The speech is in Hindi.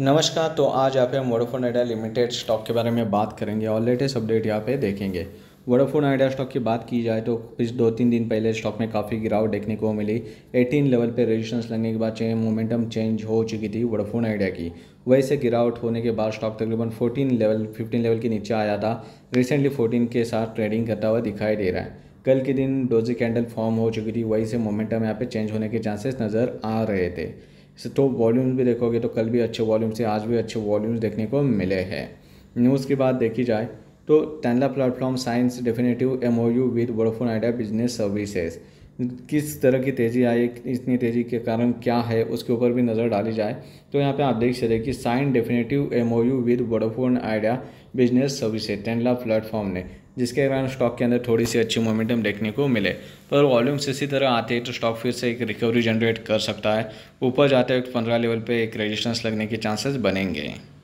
नमस्कार तो आज यहाँ पे हम वोडाफोन आइडिया लिमिटेड स्टॉक के बारे में बात करेंगे और लेटेस्ट अपडेट यहाँ पे देखेंगे वोडाफोन आइडिया स्टॉक की बात की जाए तो कुछ दो तीन दिन पहले स्टॉक में काफ़ी गिरावट देखने को मिली 18 लेवल पे रेजिस्टेंस लगने के बाद चेंज मोमेंटम चेंज हो चुकी थी वोडाफोन आइडिया की वैसे गिरावट होने के बाद स्टॉक तकरीबन 14 लेवल 15 लेवल के नीचे आया था रिसेंटली 14 के साथ ट्रेडिंग करता हुआ दिखाई दे रहा है कल के दिन डोजी कैंडल फॉर्म हो चुकी थी वही से मोमेंटम यहाँ पे चेंज होने के चांसेस नज़र आ रहे थे से तो वॉल्यूम्स भी देखोगे तो कल भी अच्छे वॉल्यूम से आज भी अच्छे वॉल्यूम्स देखने को मिले हैं न्यूज़ की बात देखी जाए तो Tanla platform signs definitive M O U with Vodafone Idea business services किस तरह की तेज़ी आई इतनी तेज़ी के कारण क्या है उसके ऊपर भी नज़र डाली जाए तो यहाँ पे आप देख सकते हैं कि sign definitive MOU with Vodafone Idea business services Tanla platform ने जिसके कारण स्टॉक के अंदर थोड़ी सी अच्छी मोमेंटम देखने को मिले पर वॉल्यूम्स इसी तरह आते हैं तो स्टॉक फिर से एक रिकवरी जनरेट कर सकता है ऊपर जाते वक्त पंद्रह लेवल पर एक रजिस्टेंस लगने के चांसेस बनेंगे